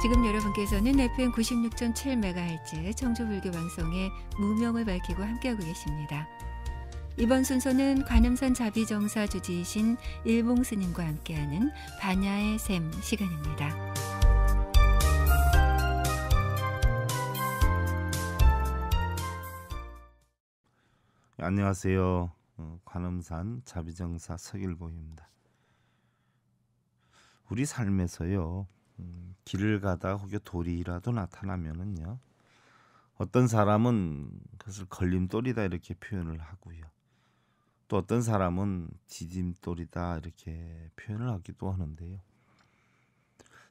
지금 여러분께서는 FM 96.7MHz 청주불교 방송의 무명을 밝히고 함께하고 계십니다. 이번 순서는 관음산 자비정사 주지이신 일봉 스님과 함께하는 반야의 샘 시간입니다. 네, 안녕하세요. 어, 관음산 자비정사 서길보입니다. 우리 삶에서요. 음, 길을 가다 혹여 돌이라도 나타나면은요. 어떤 사람은 그것을 걸림돌이다 이렇게 표현을 하고요. 또 어떤 사람은 지짐돌이다 이렇게 표현을 하기도 하는데요.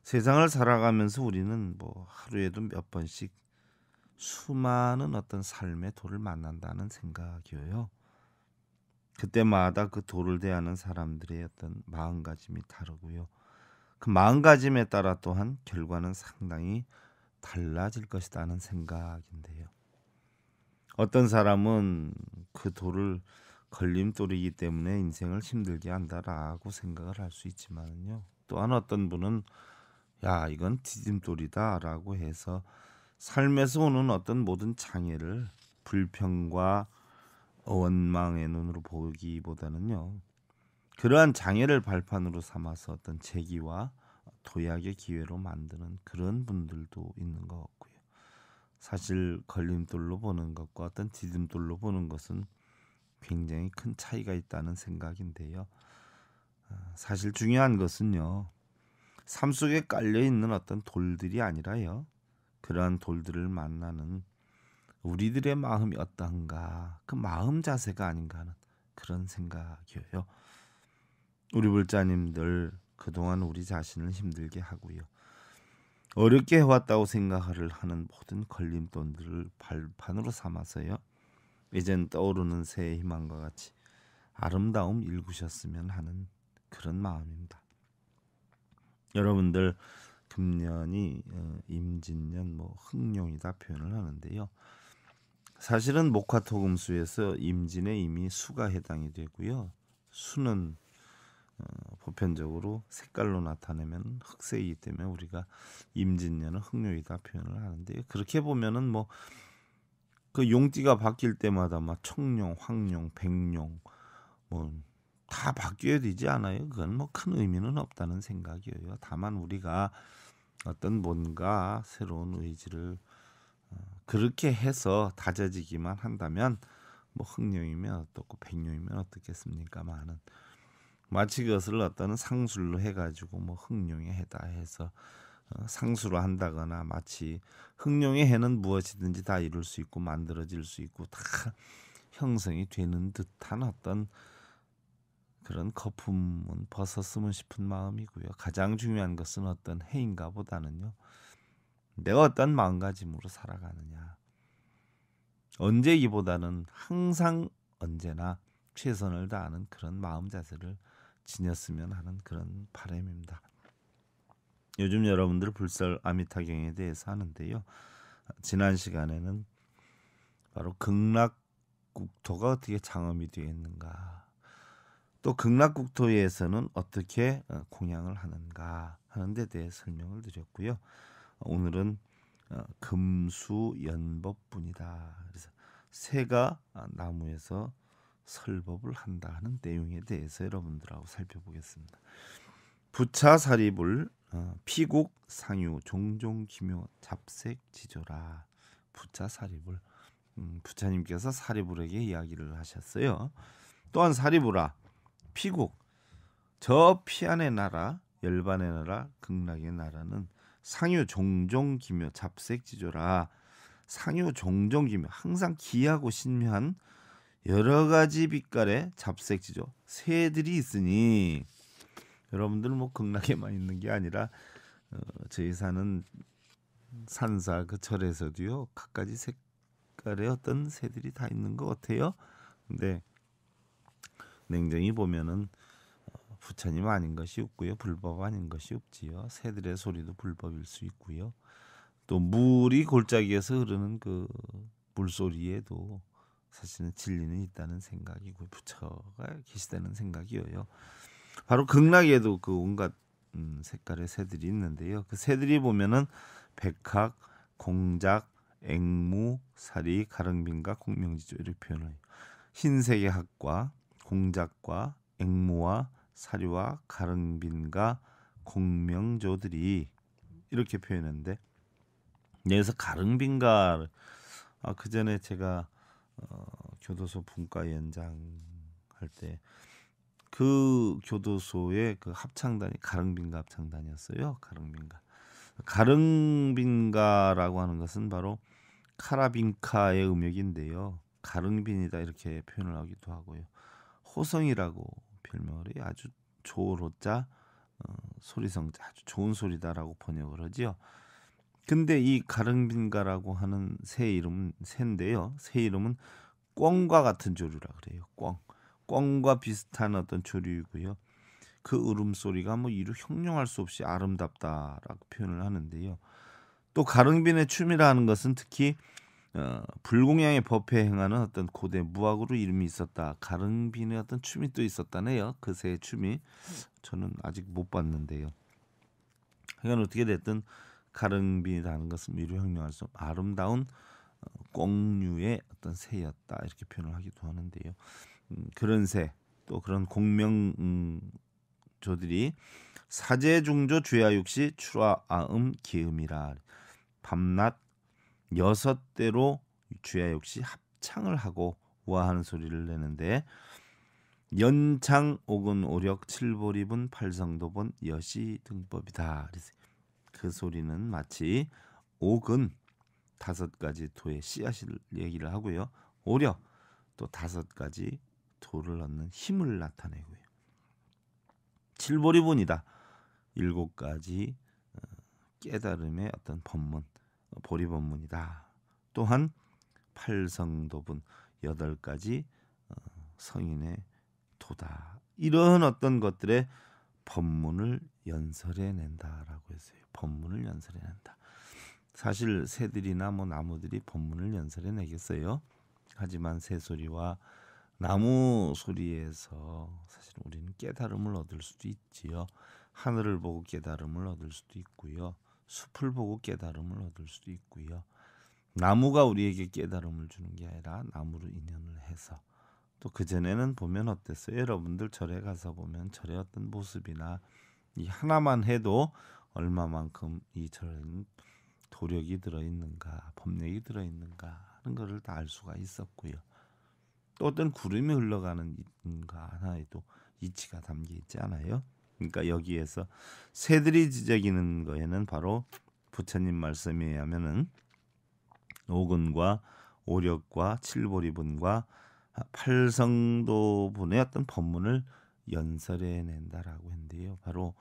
세상을 살아가면서 우리는 뭐 하루에도 몇 번씩 수많은 어떤 삶의 돌을 만난다는 생각이에요. 그때마다 그 돌을 대하는 사람들의 어떤 마음가짐이 다르고요. 그 마음가짐에 따라 또한 결과는 상당히 달라질 것이다는 생각인데요. 어떤 사람은 그 돌을 걸림돌이기 때문에 인생을 힘들게 한다라고 생각을 할 수 있지만요. 또한 어떤 분은 야 이건 디딤돌이다라고 해서 삶에서 오는 어떤 모든 장애를 불평과 원망의 눈으로 보기보다는요 그러한 장애를 발판으로 삼아서 어떤 재기와 도약의 기회로 만드는 그런 분들도 있는 것 같고요. 사실 걸림돌로 보는 것과 어떤 디딤돌로 보는 것은 굉장히 큰 차이가 있다는 생각인데요. 아, 사실 중요한 것은요. 삶 속에 깔려 있는 어떤 돌들이 아니라요. 그러한 돌들을 만나는 우리들의 마음이 어떠한가그 마음 자세가 아닌가 하는 그런 생각이에요. 우리 불자님들 그동안 우리 자신을 힘들게 하고요. 어렵게 해왔다고 생각을 하는 모든 걸림돈들을 발판으로 삼아서요. 이젠 떠오르는 새의 희망과 같이 아름다움 일구셨으면 하는 그런 마음입니다. 여러분들 금년이 어, 임진년 뭐 흑룡이다 표현을 하는데요. 사실은 목화토금수에서 임진에 이미 수가 해당이 되고요. 수는 어, 보편적으로 색깔로 나타내면 흑색이기 때문에 우리가 임진년은 흑요이다 표현을 하는데 그렇게 보면은 뭐 그 용띠가 바뀔 때마다 막 청룡, 황룡, 백룡 뭐 다 바뀌어야 되지 않아요. 그건 뭐 큰 의미는 없다는 생각이에요. 다만 우리가 어떤 뭔가 새로운 의지를 어, 그렇게 해서 다져지기만 한다면 뭐 흑룡이면 어떻고 백룡이면 어떻겠습니까만은 마치 그것을 어떤 상술로 해가지고 뭐 흥룡의 해다 해서 어, 상수로 한다거나 마치 흥룡의 해는 무엇이든지 다 이룰 수 있고 만들어질 수 있고 다 형성이 되는 듯한 어떤 그런 거품은 벗었으면 싶은 마음이고요. 가장 중요한 것은 어떤 해인가 보다는요. 내가 어떤 마음가짐으로 살아가느냐. 언제기보다는 항상 언제나 최선을 다하는 그런 마음 자세를 지녔으면 하는 그런 바램입니다. 요즘 여러분들 불살 아미타경에 대해서 하는데요. 지난 시간에는 바로 극락국토가 어떻게 장엄이 되어 는가또 극락국토에서는 어떻게 어, 공양을 하는가 하는 데 대해 설명을 드렸고요. 오늘은 어, 금수연법뿐이다 그래서 새가 아, 나무에서 설법을 한다 하는 내용에 대해서 여러분들하고 살펴보겠습니다. 부차사립을 어, 피국 상유 종종 기묘 잡색 지조라 부차사립을 음, 부처님께서 사리불에게 이야기를 하셨어요. 또한 사리불아 피국 저 피안의 나라 열반의 나라 극락의 나라는 상유 종종 기묘 잡색 지조라 상유 종종 기묘 항상 기하고 신묘한 여러 가지 빛깔의 잡색지죠. 새들이 있으니 여러분들 뭐 극락에만 있는 게 아니라 어, 저희 사는 산사 그철에서도요 각가지 색깔의 어떤 새들이 다 있는 것 같아요. 근데 냉정히 보면은 어, 부처님 아닌 것이 없고요 불법 아닌 것이 없지요 새들의 소리도 불법일 수 있고요 또 물이 골짜기에서 흐르는 그 물소리에도 사실은 진리는 있다는 생각이고 부처가 계시다는 생각이에요. 바로 극락에도 그 온갖 음, 색깔의 새들이 있는데요. 그 새들이 보면은 백학, 공작, 앵무, 사리, 가릉빈과 공명지조 이렇게 표현해요. 흰색의 학과, 공작과 앵무와 사리와 가릉빈과 공명조들이 이렇게 표현했는데 여기서 네, 가릉빈가 아, 그 전에 제가 어, 교도소 분과연장할때 그 교도소의 그 합창단이 가릉빈가 합창단이었어요. 가릉빈가. 가릉빈가라고 하는 것은 바로 카라빈카의 음역인데요. 가릉빈이다 이렇게 표현을 하기도 하고요. 호성이라고 별명을 해요. 아주 조로자 어, 소리성자 아주 좋은 소리다라고 번역을 하지요. 근데 이 가릉빈가라고 하는 새 이름은 새인데요. 새 이름은 꿩과 같은 조류라 그래요. 꿩. 꿩과 비슷한 어떤 조류이고요. 그 울음소리가 뭐 이루 형용할 수 없이 아름답다라고 표현을 하는데요. 또 가릉빈의 춤이라 는 것은 특히 어, 불공양의 법회 행하는 어떤 고대 무학으로 이름이 있었다. 가릉빈의 어떤 춤이 또 있었다네요. 그새 춤이 저는 아직 못 봤는데요. 하여간 어떻게 됐든 가릉빈이라는 것은 미루 혁명할 수 없는 아름다운 어, 꽁류의 어떤 새였다 이렇게 표현을 하기도 하는데요. 음, 그런 새 또 그런 공명조들이 음, 사제 중조 주야육시 추라아음 기음이라 밤낮 여섯 대로 주야육시 합창을 하고 우아한 소리를 내는데 연창 오근 오력 칠보리분 팔성도분 여시 등법이다. 그래서 그 소리는 마치 옥은 다섯 가지 도의 씨앗을 얘기를 하고요. 오려 또 다섯 가지 도를 얻는 힘을 나타내고요. 칠보리본이다. 일곱 가지 어, 깨달음의 어떤 법문, 어, 보리법문이다. 또한 팔성도분 여덟 가지 어, 성인의 도다. 이런 어떤 것들의 법문을 연설해낸다라고 했어요. 법문을 연설해낸다. 사실 새들이나 뭐 나무들이 법문을 연설해내겠어요. 하지만 새 소리와 나무 소리에서 사실 우리는 깨달음을 얻을 수도 있지요. 하늘을 보고 깨달음을 얻을 수도 있고요. 숲을 보고 깨달음을 얻을 수도 있고요. 나무가 우리에게 깨달음을 주는 게 아니라 나무로 인연을 해서 또 그전에는 보면 어땠어요? 여러분들 절에 가서 보면 절의 어떤 모습이나 이 하나만 해도 얼마만큼 이처럼 도력이 들어 있는가, 법력이 들어 있는가 하는 것을 다 알 수가 있었고요. 또 어떤 구름이 흘러가는 인가 하나에도 이치가 담겨 있잖아요. 그러니까 여기에서 새들이 지저귀는 거에는 바로 부처님 말씀에 의하면은 오근과 오력과 칠보리분과 팔성도분의 어떤 법문을 연설해낸다라고 했는데요. 바로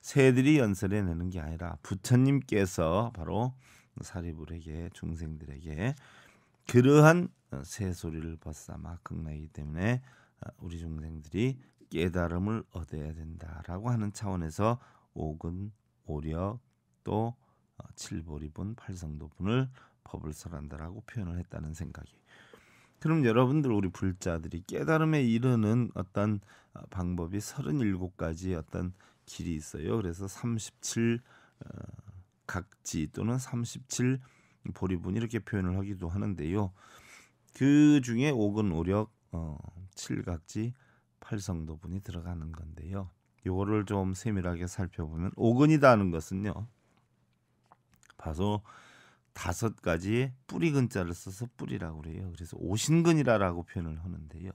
새들이 연설해내는 게 아니라 부처님께서 바로 사리불에게 중생들에게 그러한 어, 새소리를 벗삼아 극나이기 때문에 어, 우리 중생들이 깨달음을 얻어야 된다라고 하는 차원에서 오근 오력 또 어, 칠보리분 팔성도분을 법을 설한다라고 표현을 했다는 생각이 그럼 여러분들 우리 불자들이 깨달음에 이르는 어떤 아, 방법이 37가지 어떤 길이 있어요. 그래서 37 어, 각지 또는 37 보리분 이렇게 표현을 하기도 하는데요. 그 중에 5근 오력, 7각지, 어, 팔성도분이 들어가는 건데요. 요거를 좀 세밀하게 살펴보면 5근이다는 것은요. 봐서 다섯 가지 뿌리 근자를 써서 뿌리라고 그래요. 그래서 오신근이라라고 표현을 하는데요.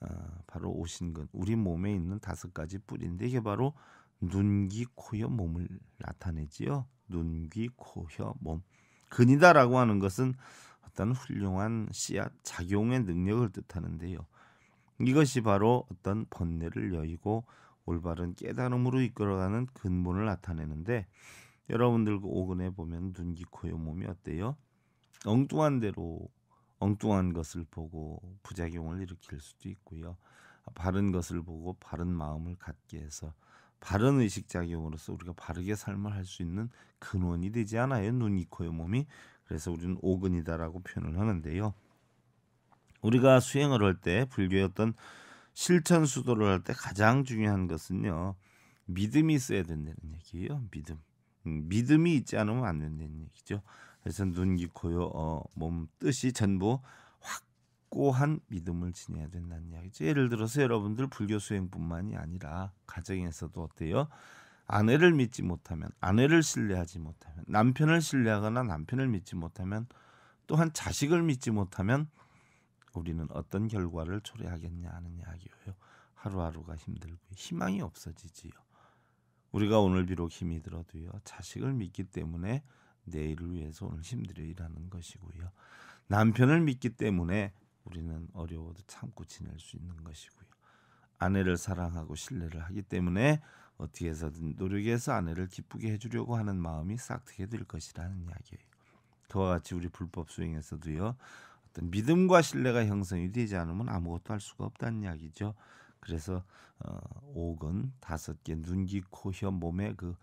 아, 바로 오신근, 우리 몸에 있는 다섯 가지 뿌리인데 이게 바로 눈, 귀, 코, 혀, 몸을 나타내지요. 눈, 귀, 코, 혀, 몸. 근이다라고 하는 것은 어떤 훌륭한 씨앗 작용의 능력을 뜻하는데요. 이것이 바로 어떤 번뇌를 여의고 올바른 깨달음으로 이끌어가는 근본을 나타내는데 여러분들 그 오근에 보면 눈, 기 코, 요 몸이 어때요? 엉뚱한 대로 엉뚱한 것을 보고 부작용을 일으킬 수도 있고요. 바른 것을 보고 바른 마음을 갖게 해서 바른 의식 작용으로서 우리가 바르게 삶을 할 수 있는 근원이 되지 않아요. 눈, 이, 코의 몸이. 그래서 우리는 오근이다라고 표현을 하는데요. 우리가 수행을 할 때 불교의 어떤 실천 수도를 할 때 가장 중요한 것은요. 믿음이 있어야 된다는 얘기예요. 믿음. 음, 믿음이 있지 않으면 안 된다는 얘기죠. 그래서 눈, 귀, 코요, 어, 몸, 뜻이 전부 확고한 믿음을 지녀야 된다는 이야기죠. 예를 들어서 여러분들 불교 수행뿐만이 아니라 가정에서도 어때요? 아내를 믿지 못하면 아내를 신뢰하지 못하면 남편을 신뢰하거나 남편을 믿지 못하면 또한 자식을 믿지 못하면 우리는 어떤 결과를 초래하겠냐 하는 이야기예요. 하루하루가 힘들고 희망이 없어지지요. 우리가 오늘 비록 힘이 들어도요. 자식을 믿기 때문에 내일을 위해서 오늘 힘들어 일하는 것이고요. 남편을 믿기 때문에 우리는 어려워도 참고 지낼 수 있는 것이고요. 아내를 사랑하고 신뢰를 하기 때문에 어떻게 해서든 노력해서 아내를 기쁘게 해주려고 하는 마음이 싹트게 될 것이라는 이야기예요. 그와 같이 우리 불법 수행에서도요. 어떤 믿음과 신뢰가 형성이 되지 않으면 아무것도 할 수가 없다는 이야기죠. 그래서 어, 옥근 다섯 개 눈기 코혀 몸의 그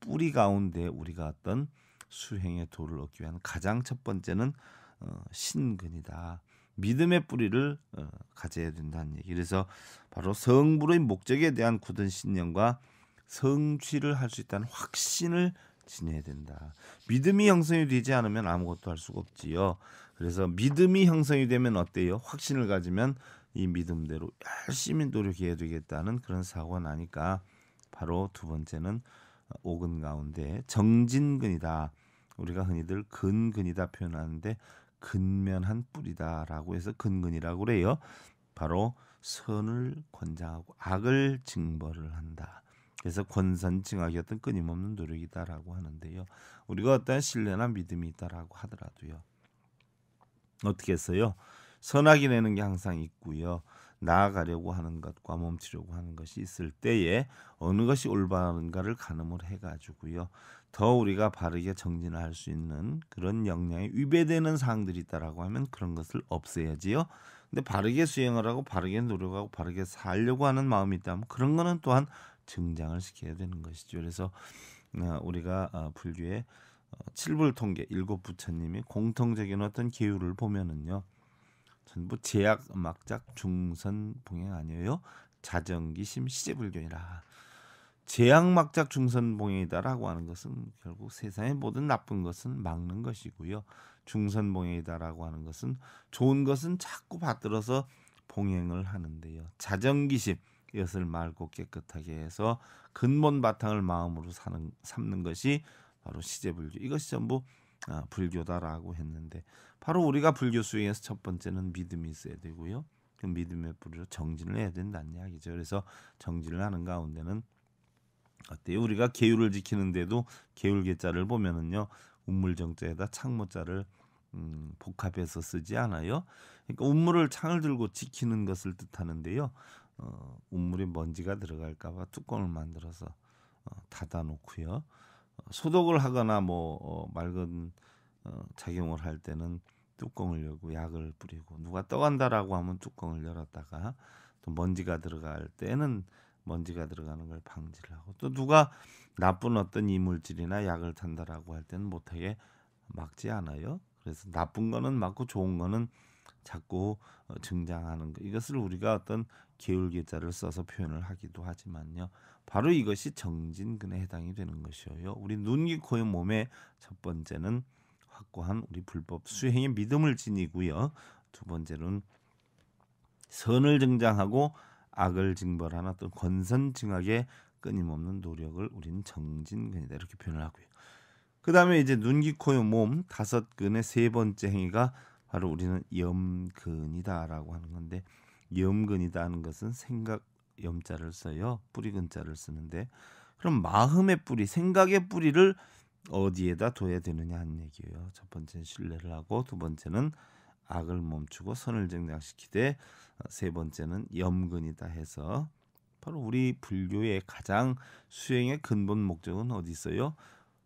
뿌리 가운데 우리가 어떤 수행의 도를 얻기 위한 가장 첫 번째는 어, 신근이다. 믿음의 뿌리를 어, 가져야 된다는 얘기. 그래서 바로 성부의 목적에 대한 굳은 신념과 성취를 할 수 있다는 확신을 지내야 된다. 믿음이 형성이 되지 않으면 아무것도 할 수가 없지요. 그래서 믿음이 형성이 되면 어때요? 확신을 가지면 이 믿음대로 열심히 노력해야 되겠다는 그런 사고가 나니까 바로 두 번째는 어, 오근 가운데 정진근이다. 우리가 흔히들 근근이다 표현하는데 근면한 뿌리다라고 해서 근근이라고 그래요. 바로 선을 권장하고 악을 징벌을 한다. 그래서 권선징악이 었던 끊임없는 노력이다라고 하는데요. 우리가 어떤 신뢰나 믿음이 있다라고 하더라도요. 어떻게 했어요? 선악이 내는 게 항상 있고요. 나아가려고 하는 것과 멈추려고 하는 것이 있을 때에 어느 것이 올바른가를 가늠을 해가지고요. 더 우리가 바르게 정진할수 있는 그런 역량에 위배되는 사항들이 있다라고 하면 그런 것을 없애야지요. 근데 바르게 수행을 하고 바르게 노력하고 바르게 살려고 하는 마음이 있다면 그런 거는 또한 증장을 시켜야 되는 것이죠. 그래서 어, 우리가 어, 불교의 어, 칠불통계 일곱 부처님이 공통적인 어떤 기율을 보면은요. 전부 제약 음악작 중선 봉행 아니에요. 자정기심 시제불견이라. 제약막작 중선봉행이다라고 하는 것은 결국 세상의 모든 나쁜 것은 막는 것이고요. 중선봉행이다라고 하는 것은 좋은 것은 자꾸 받들어서 봉행을 하는데요. 자정기심 이것을 맑고 깨끗하게 해서 근본 바탕을 마음으로 사는 삼는 것이 바로 시제불교. 이것이 전부 아, 불교다라고 했는데 바로 우리가 불교 수행에서 첫 번째는 믿음이 있어야 되고요. 그 믿음의 뿌리로 정진을 해야 된다는 이야기죠. 그래서 정진을 하는 가운데는 어때요? 우리가 계율을 지키는데도 계율계자를 보면은요 운물정자에다 창모자를 음, 복합해서 쓰지 않아요. 그러니까 운물을 창을 들고 지키는 것을 뜻하는데요. 어, 운물에 먼지가 들어갈까봐 뚜껑을 만들어서 어, 닫아놓고요. 소독을 하거나 뭐 어, 맑은 어, 작용을 할 때는 뚜껑을 열고 약을 뿌리고 누가 떠간다라고 하면 뚜껑을 열었다가 또 먼지가 들어갈 때는 먼지가 들어가는 걸 방지를 하고 또 누가 나쁜 어떤 이물질이나 약을 탄다라고 할 때는 못하게 막지 않아요. 그래서 나쁜 거는 막고 좋은 거는 자꾸 어, 증장하는 거. 이것을 우리가 어떤 게울기자를 써서 표현을 하기도 하지만요. 바로 이것이 정진근에 해당이 되는 것이어요. 우리 눈기 코의 몸에 첫 번째는 확고한 우리 불법 수행의 믿음을 지니고요. 두 번째는 선을 증장하고 악을 징벌하는 어떤 권선 증악에 끊임없는 노력을 우리는 정진근이다 이렇게 표현을 하고요. 그 다음에 이제 눈기 코의 몸 다섯 근의 세 번째 행위가 바로 우리는 염근이다라고 하는 건데 염근이다 하는 것은 생각 염자를 써요. 뿌리 근자를 쓰는데 그럼 마음의 뿌리, 생각의 뿌리를 어디에다 둬야 되느냐 하는 얘기예요. 첫 번째는 신뢰를 하고 두 번째는 악을 멈추고 선을 증량시키되 세 번째는 염근이다 해서 바로 우리 불교의 가장 수행의 근본 목적은 어디 있어요?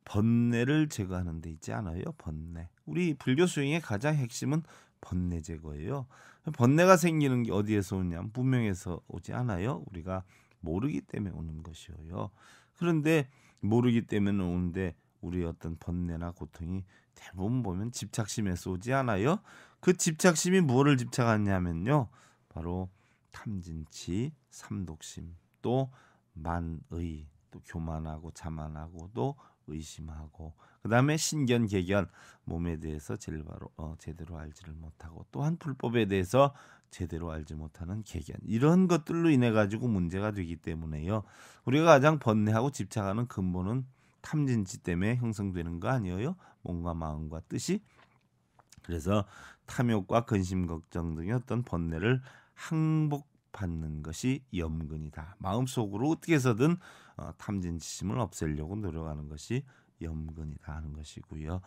번뇌를 제거하는 데 있지 않아요? 번뇌. 우리 불교 수행의 가장 핵심은 번뇌 제거예요. 번뇌가 생기는 게 어디에서 오냐면 분명해서 오지 않아요. 우리가 모르기 때문에 오는 것이에요. 그런데 모르기 때문에 오는데 우리 어떤 번뇌나 고통이 대부분 보면 집착심에서 오지 않아요. 그 집착심이 무엇을 집착하냐면요. 바로 탐진치, 삼독심, 또 만의, 또 교만하고 자만하고 또 의심하고 그다음에 신견 개견 몸에 대해서 제일 바로 어, 제대로 알지를 못하고 또한 불법에 대해서 제대로 알지 못하는 개견 이런 것들로 인해 가지고 문제가 되기 때문에요. 우리가 가장 번뇌하고 집착하는 근본은 탐진치 때문에 형성되는 거 아니에요? 몸과 마음과 뜻이 그래서 탐욕과 근심 걱정 등의 어떤 번뇌를 항복 받는 것이 염근이다. 마음속으로 어떻게 해서든 어, 탐진치심을 없애려고 노력하는 것이 염근이다 하는 것이고요.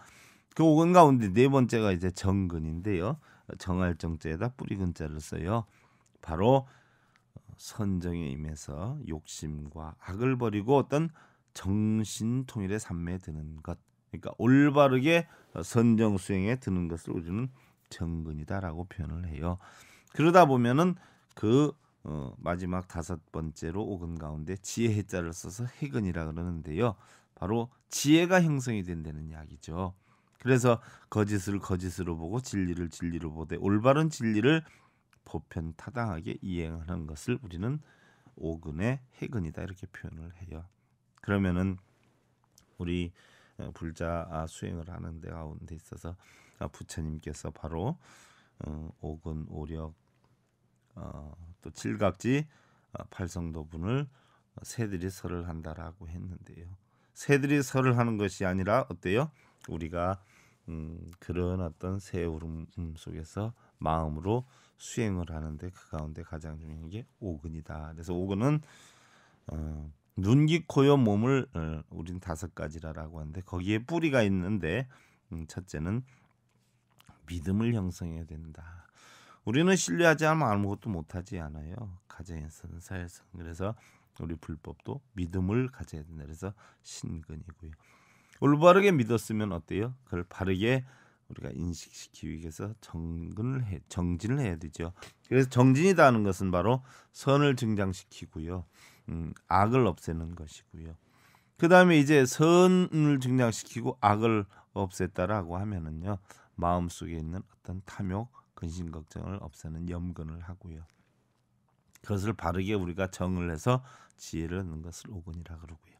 그오근 가운데 네 번째가 이제 정근인데요. 정할 정자에다 뿌리 근자를 써요. 바로 어, 선정에 임해서 욕심과 악을 버리고 어떤 정신 통일의 삶에 드는 것. 그러니까 올바르게 어, 선정 수행에 드는 것을 우리는 정근이다라고 표현을 해요. 그러다 보면은 그 어, 마지막 다섯 번째로 오근 가운데 지혜의 자를 써서 해근이라 그러는데요. 바로 지혜가 형성이 된다는 이야기죠. 그래서 거짓을 거짓으로 보고 진리를 진리로 보되 올바른 진리를 보편 타당하게 이행하는 것을 우리는 오근의 해근이다 이렇게 표현을 해요. 그러면은 우리 어, 불자 수행을 하는 데 가운데 있어서 아, 부처님께서 바로 어, 오근 오력 어, 또 칠각지 어, 팔성도 분을 새들이 설을 한다라고 했는데요. 새들이 설을 하는 것이 아니라 어때요? 우리가 음, 그런 어떤 새울음 음, 속에서 마음으로 수행을 하는데 그 가운데 가장 중요한 게 오근이다. 그래서 오근은 어, 눈기 코요 몸을 어, 우린 다섯 가지라라고 하는데 거기에 뿌리가 있는데 음, 첫째는 믿음을 형성해야 된다. 우리는 신뢰하지 않으면 아무것도 못하지 않아요. 가정에는 서 사회에서 그래서 우리 불법도 믿음을 가져야 된다. 그래서 신근이고요. 올바르게 믿었으면 어때요? 그걸 바르게 우리가 인식시키기 위해서 정근을 해, 정진을 해야 되죠. 그래서 정진이다 하는 것은 바로 선을 증장시키고요. 음, 악을 없애는 것이고요. 그 다음에 이제 선을 증장시키고 악을 없앴다라고 하면은요. 마음속에 있는 어떤 탐욕, 근심 걱정을 없애는 염근을 하고요. 그것을 바르게 우리가 정을 해서 지혜를 얻는 것을 오근이라 그러고요.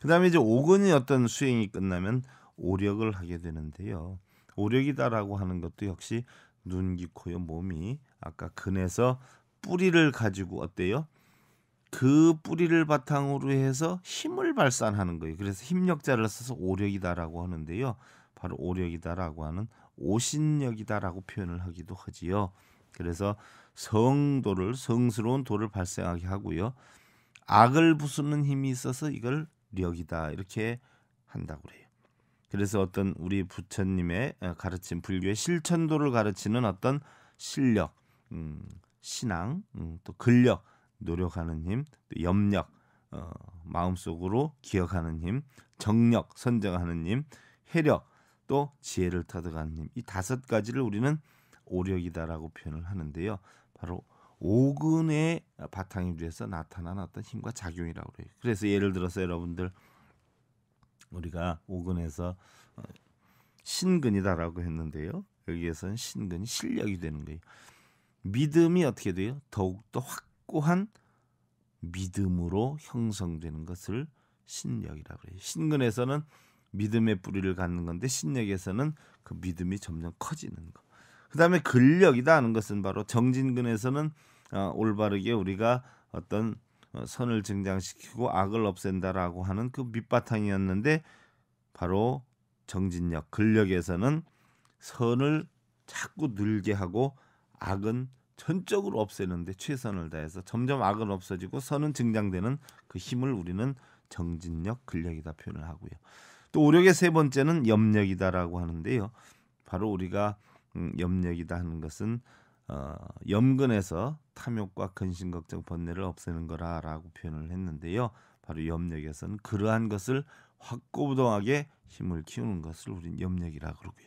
그다음에 이제 오근이 어떤 수행이 끝나면 오력을 하게 되는데요. 오력이다라고 하는 것도 역시 눈, 귀, 코요 몸이 아까 근에서 뿌리를 가지고 어때요? 그 뿌리를 바탕으로 해서 힘을 발산하는 거예요. 그래서 힘력자를 써서 오력이다라고 하는데요. 바로 오력이다라고 하는 오신력이다라고 표현을 하기도 하지요. 그래서 성도를 성스러운 도를 발생하게 하고요. 악을 부수는 힘이 있어서 이걸 력이다 이렇게 한다고 그래요. 그래서 어떤 우리 부처님의 가르침 불교의 실천도를 가르치는 어떤 실력, 음, 신앙, 음, 또 근력, 노력하는 힘, 또 염력, 어, 마음속으로 기억하는 힘, 정력, 선정하는 힘, 해력, 또 지혜를 타득하는 힘. 이 다섯 가지를 우리는 오력이다라고 표현을 하는데요. 바로 오근의 바탕이 위에서 나타난 어떤 힘과 작용이라고 그래요. 그래서 예를 들어서 여러분들 우리가 오근에서 어, 신근이다라고 했는데요. 여기에서는 신근이 실력이 되는 거예요. 믿음이 어떻게 돼요? 더욱더 확고한 믿음으로 형성되는 것을 신력이라고 그래요. 신근에서는 믿음의 뿌리를 갖는 건데 신약에서는 그 믿음이 점점 커지는 거. 그다음에 근력이다 하는 것은 바로 정진근에서는 어, 올바르게 우리가 어떤 어, 선을 증장시키고 악을 없앤다라고 하는 그 밑바탕이었는데 바로 정진력 근력에서는 선을 자꾸 늘게 하고 악은 전적으로 없애는데 최선을 다해서 점점 악은 없어지고 선은 증장되는 그 힘을 우리는 정진력 근력이다 표현을 하고요. 또 오력의 세 번째는 염력이다라고 하는데요. 바로 우리가 음, 염력이다 하는 것은 어, 염근에서 탐욕과 근심 걱정 번뇌를 없애는 거라라고 표현을 했는데요. 바로 염력에서는 그러한 것을 확고부동하게 힘을 키우는 것을 우리는 염력이라 그러고요.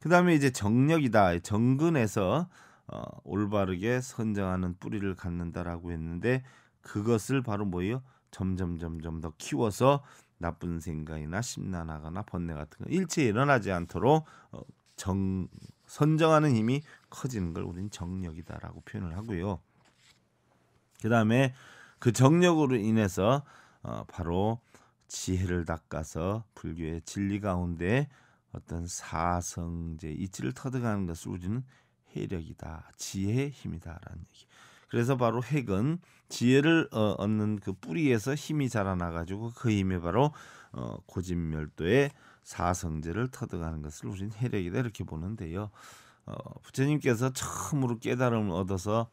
그다음에 이제 정력이다. 정근에서 어, 올바르게 선정하는 뿌리를 갖는다라고 했는데 그것을 바로 뭐예요? 점점 점점 더 키워서 나쁜 생각이나 심란하거나 번뇌 같은 거 일체 일어나지 않도록 어, 정 선정하는 힘이 커지는 걸 우리는 정력이다라고 표현을 하고요. 그다음에 그 정력으로 인해서 어 바로 지혜를 닦아서 불교의 진리 가운데 어떤 사성제 이치를 터득하는 것을 우리는 해력이다, 지혜의 힘이다라는 얘기. 그래서 바로 핵은 지혜를 어, 얻는 그 뿌리에서 힘이 자라나가지고 그 힘이 바로 어, 고진멸도의 사성제를 터득하는 것을 우리는 해력이다 이렇게 보는데요. 어, 부처님께서 처음으로 깨달음을 얻어서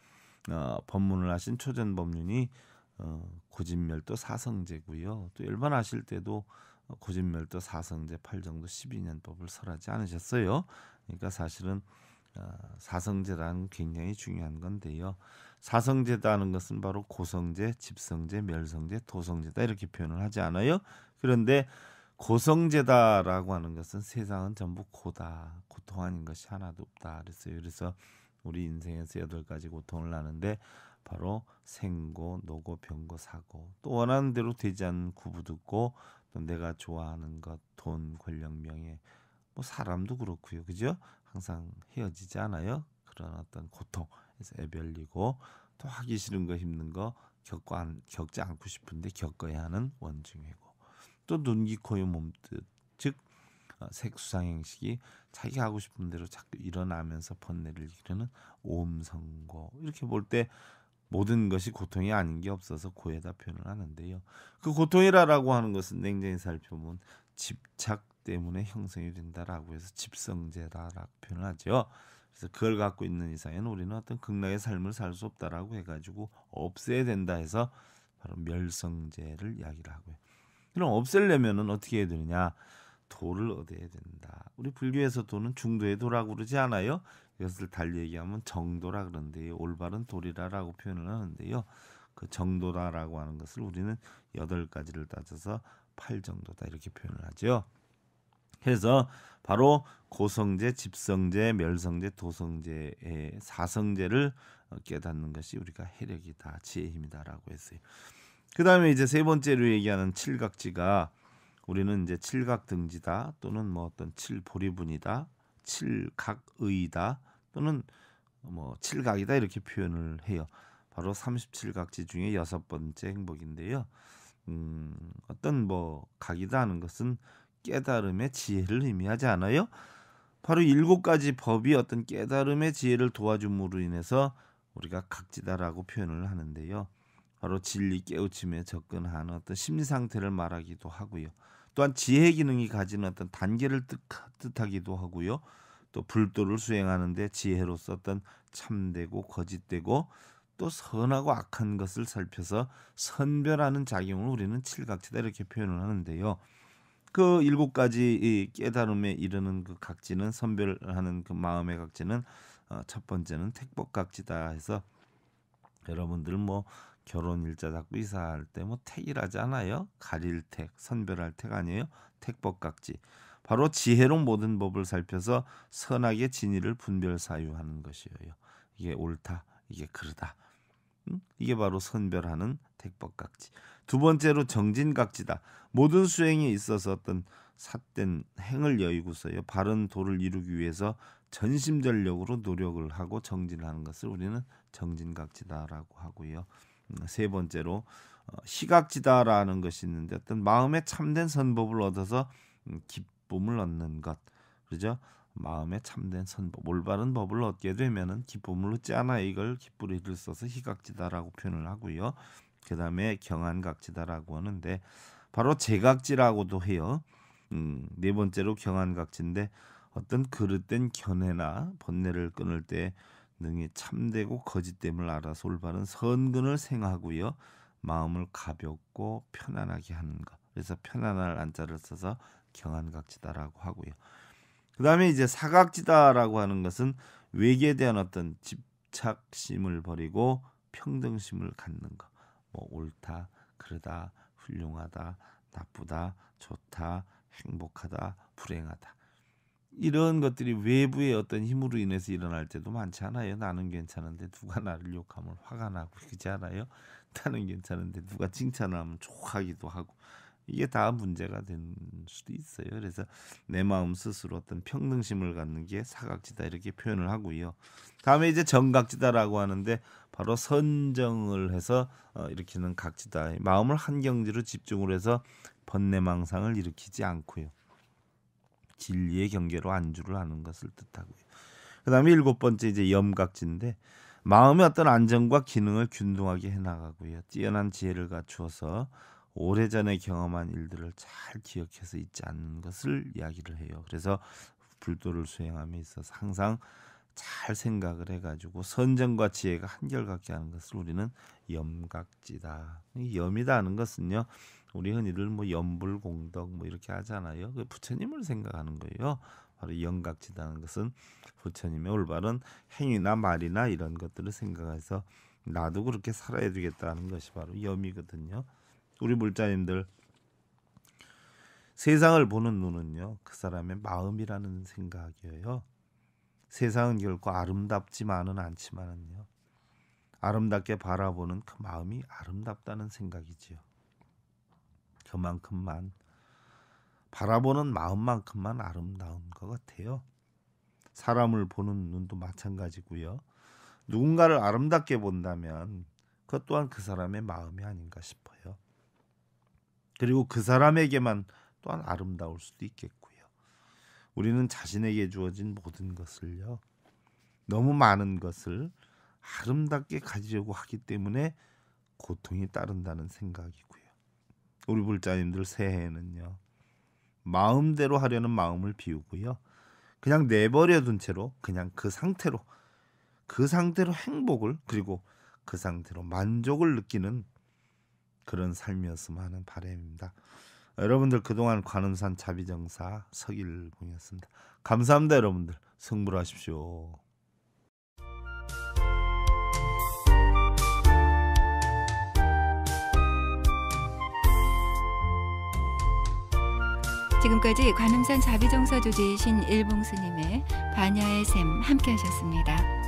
어, 법문을 하신 초전 법륜이 어, 고진멸도 사성제고요. 또 열반하실 때도 고진멸도 사성제 팔정도 12년법을 설하지 않으셨어요. 그러니까 사실은 어, 사성제라는 굉장히 중요한 건데요. 사성제다 하는 것은 바로 고성제, 집성제, 멸성제, 도성제다 이렇게 표현을 하지 않아요. 그런데 고성제다라고 하는 것은 세상은 전부 고다. 고통 아닌 것이 하나도 없다. 그랬어요. 그래서 우리 인생에서 여덟 가지 고통을 나는데 바로 생고, 노고, 병고, 사고. 또 원하는 대로 되지 않는 구부듣고 또 내가 좋아하는 것, 돈, 권력, 명예. 뭐 사람도 그렇고요. 그죠? 항상 헤어지지 않아요. 그런 어떤 고통. 그래서 애별리고 또 하기 싫은 거 힘든 거 겪고 안, 겪지 않고 싶은데 겪어야 하는 원증이고 또 눈기 코요 몸뜻 즉 어, 색수상행식이 자기가 하고 싶은 대로 자꾸 일어나면서 번뇌를 이으는 오음성고 이렇게 볼 때 모든 것이 고통이 아닌 게 없어서 고에다 표현을 하는데요. 그 고통이라라고 하는 것은 냉정히 살펴보면 집착 때문에 형성이 된다라고 해서 집성제다라고 표현을 하죠. 그래서 그걸 갖고 있는 이상에는 우리는 어떤 극락의 삶을 살 수 없다라고 해가지고 없애야 된다 해서 바로 멸성제를 이야기를 하고요. 그럼 없애려면은 어떻게 해야 되느냐? 도를 얻어야 된다. 우리 불교에서 도는 중도의 도라고 그러지 않아요? 이것을 달리 얘기하면 정도라 그런데 올바른 도리라라고 표현을 하는데요. 그 정도다라고 하는 것을 우리는 여덟 가지를 따져서 팔 정도다 이렇게 표현을 하죠. 그래서 바로 고성제, 집성제, 멸성제, 도성제의 사성제를 어, 깨닫는 것이 우리가 해력이다, 지혜입니다라고 했어요. 그 다음에 이제 세 번째로 얘기하는 칠각지가 우리는 이제 칠각등지다 또는 뭐 어떤 칠보리분이다, 칠각의다 또는 뭐 칠각이다 이렇게 표현을 해요. 바로 37각지 중에 여섯 번째 행복인데요. 음, 어떤 뭐 각이다 하는 것은 깨달음의 지혜를 의미하지 않아요? 바로 일곱 가지 법이 어떤 깨달음의 지혜를 도와줌으로 인해서 우리가 각지다라고 표현을 하는데요. 바로 진리 깨우침에 접근하는 어떤 심리 상태를 말하기도 하고요. 또한 지혜 기능이 가지는 어떤 단계를 뜻하기도 하고요. 또 불도를 수행하는데 지혜로서 어떤 참되고 거짓되고 또 선하고 악한 것을 살펴서 선별하는 작용을 우리는 칠각지다 이렇게 표현을 하는데요. 그 일곱 가지 이 깨달음에 이르는 그 각지는 선별하는 그 마음의 각지는 어, 첫 번째는 택복 각지다 해서 여러분들 뭐 결혼 일자 잡고 이사할 때 뭐택이라않아요 가릴 택, 선별할 택 아니에요. 택법 각지. 바로 지혜로 모든 법을 살펴서 선악의 진위를 분별 사유하는 것이에요. 이게 옳다, 이게 그르다. 음? 이게 바로 선별하는 택법각지. 두 번째로 정진각지다. 모든 수행에 있어서 어떤 삿된 행을 여의고서요. 바른 도를 이루기 위해서 전심전력으로 노력을 하고 정진하는 것을 우리는 정진각지다라고 하고요. 음, 세 번째로 어, 시각지다라는 것이 있는데 어떤 마음에 참된 선법을 얻어서 음, 기쁨을 얻는 것. 그죠? 마음에 참된 선법, 올바른 법을 얻게 되면은 기쁨을 얻지 않아 이걸 기쁘리를 써서 희각지다라고 표현을 하고요. 그 다음에 경안각지다라고 하는데 바로 제각지라고도 해요. 음, 네 번째로 경안각지인데 어떤 그릇된 견해나 번뇌를 끊을 때 능히 참되고 거짓됨을 알아서 올바른 선근을 생하고요. 마음을 가볍고 편안하게 하는 것. 그래서 편안할 안자를 써서 경안각지다라고 하고요. 그다음에 이제 사각지다라고 하는 것은 외계에 대한 어떤 집착심을 버리고 평등심을 갖는 것. 뭐 옳다, 그러다, 훌륭하다, 나쁘다, 좋다, 행복하다, 불행하다. 이런 것들이 외부의 어떤 힘으로 인해서 일어날 때도 많지 않아요. 나는 괜찮은데 누가 나를 욕하면 화가 나고 그러지 않아요. 나는 괜찮은데 누가 칭찬하면 족하기도 하고 이게 다 문제가 된 수도 있어요. 그래서 내 마음 스스로 어떤 평등심을 갖는 게 사각지다 이렇게 표현을 하고요. 다음에 이제 정각지다라고 하는데 바로 선정을 해서 어, 일으키는 각지다. 마음을 한 경지로 집중을 해서 번뇌망상을 일으키지 않고요. 진리의 경계로 안주를 하는 것을 뜻하고요. 그다음에 일곱 번째 이제 염각지인데 마음의 어떤 안정과 기능을 균등하게 해나가고요. 뛰어난 지혜를 갖추어서 오래전에 경험한 일들을 잘 기억해서 잊지 않는 것을 이야기를 해요. 그래서 불도를 수행함에 있어서 항상 잘 생각을 해가지고 선정과 지혜가 한결같게 하는 것을 우리는 염각지다. 염이다는 하 것은요, 우리 흔히들 뭐 염불공덕 뭐 이렇게 하잖아요. 그 부처님을 생각하는 거예요. 바로 영각지다는 것은 부처님의 올바른 행위나 말이나 이런 것들을 생각해서 나도 그렇게 살아야 되겠다는 것이 바로 염이거든요. 우리 물자님들 세상을 보는 눈은요 그 사람의 마음이라는 생각이에요. 세상은 결코 아름답지만은 않지만은요 아름답게 바라보는 그 마음이 아름답다는 생각이지요. 그만큼만 바라보는 마음만큼만 아름다운 것 같아요. 사람을 보는 눈도 마찬가지고요. 누군가를 아름답게 본다면 그것 또한 그 사람의 마음이 아닌가 싶어요. 그리고 그 사람에게만 또한 아름다울 수도 있겠고요. 우리는 자신에게 주어진 모든 것을요. 너무 많은 것을 아름답게 가지려고 하기 때문에 고통이 따른다는 생각이고요. 우리 불자님들 새해에는요. 마음대로 하려는 마음을 비우고요. 그냥 내버려 둔 채로 그냥 그 상태로 그 상태로 행복을 그리고 그 상태로 만족을 느끼는 그런 삶이었으면 하는 바람입니다. 여러분들 그동안 관음산 자비정사 서길공이었습니다. 감사합니다 여러분들. 승부하십시오. 지금까지 관음산 자비정사 조지이신 일봉스님의 반야의 샘 함께 하셨습니다.